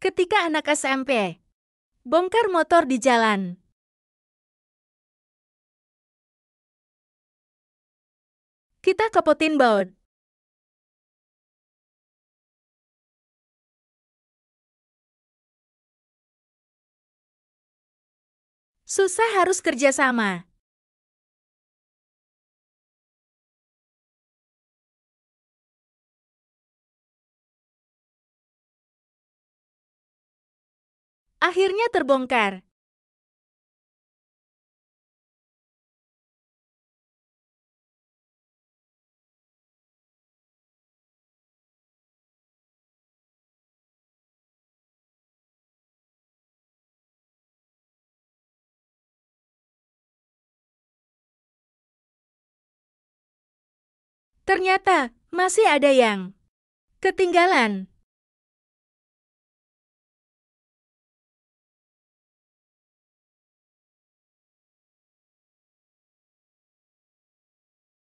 Ketika anak SMP bongkar motor di jalan. Kita kepotin baut. Susah harus kerjasama. akhirnya terbongkar. Ternyata masih ada yang ketinggalan.